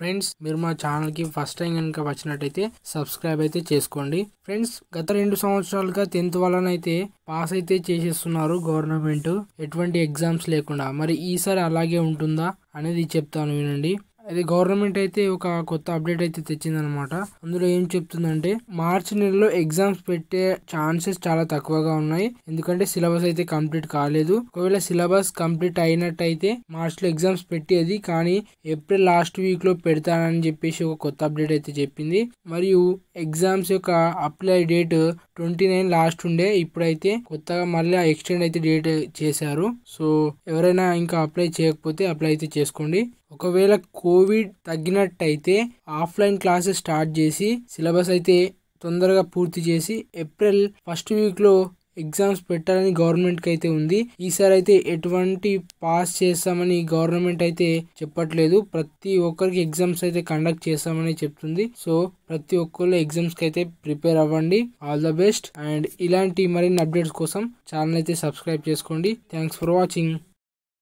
friends మీరు మా ఛానల్కి ఫస్ట్ టైం కనుక వచ్చినట్టయితే సబ్స్క్రైబ్ అయితే చేసుకోండి ఫ్రెండ్స్ గత రెండు సంవత్సరాలుగా టెన్త్ వాళ్ళనైతే పాస్ అయితే చేసేస్తున్నారు గవర్నమెంట్ ఎటువంటి ఎగ్జామ్స్ లేకుండా మరి ఈసారి అలాగే ఉంటుందా అనేది చెప్తాను వినండి అది గవర్నమెంట్ అయితే ఒక కొత్త అప్డేట్ అయితే తెచ్చిందనమాట అందులో ఏం చెప్తుందంటే మార్చి నెలలో ఎగ్జామ్స్ పెట్టే ఛాన్సెస్ చాలా తక్కువగా ఉన్నాయి ఎందుకంటే సిలబస్ అయితే కంప్లీట్ కాలేదు ఒకవేళ సిలబస్ కంప్లీట్ అయినట్టయితే మార్చ్ లో ఎగ్జామ్స్ పెట్టేది కానీ ఏప్రిల్ లాస్ట్ వీక్ లో పెడతానని చెప్పేసి ఒక కొత్త అప్డేట్ అయితే చెప్పింది మరియు ఎగ్జామ్స్ యొక్క apply date twenty nine last ఉండే ఇప్పుడైతే కొత్తగా మళ్ళీ ఎక్స్టెండ్ అయితే డేట్ చేశారు సో ఎవరైనా ఇంకా అప్లై చేయకపోతే అప్లై అయితే చేసుకోండి ఒకవేళ కోవిడ్ తగ్గినట్టయితే ఆఫ్లైన్ క్లాసెస్ స్టార్ట్ చేసి సిలబస్ అయితే తొందరగా పూర్తి చేసి ఏప్రిల్ ఫస్ట్ వీక్లో ఎగ్జామ్స్ పెట్టాలని గవర్నమెంట్కి అయితే ఉంది ఈసారి అయితే ఎటువంటి పాస్ చేస్తామని గవర్నమెంట్ అయితే చెప్పట్లేదు ప్రతి ఒక్కరికి ఎగ్జామ్స్ అయితే కండక్ట్ చేస్తామని చెప్తుంది సో ప్రతి ఒక్కళ్ళు ఎగ్జామ్స్కి అయితే ప్రిపేర్ అవ్వండి ఆల్ ద బెస్ట్ అండ్ ఇలాంటి మరిన్ని అప్డేట్స్ కోసం ఛానల్ అయితే సబ్స్క్రైబ్ చేసుకోండి థ్యాంక్స్ ఫర్ వాచింగ్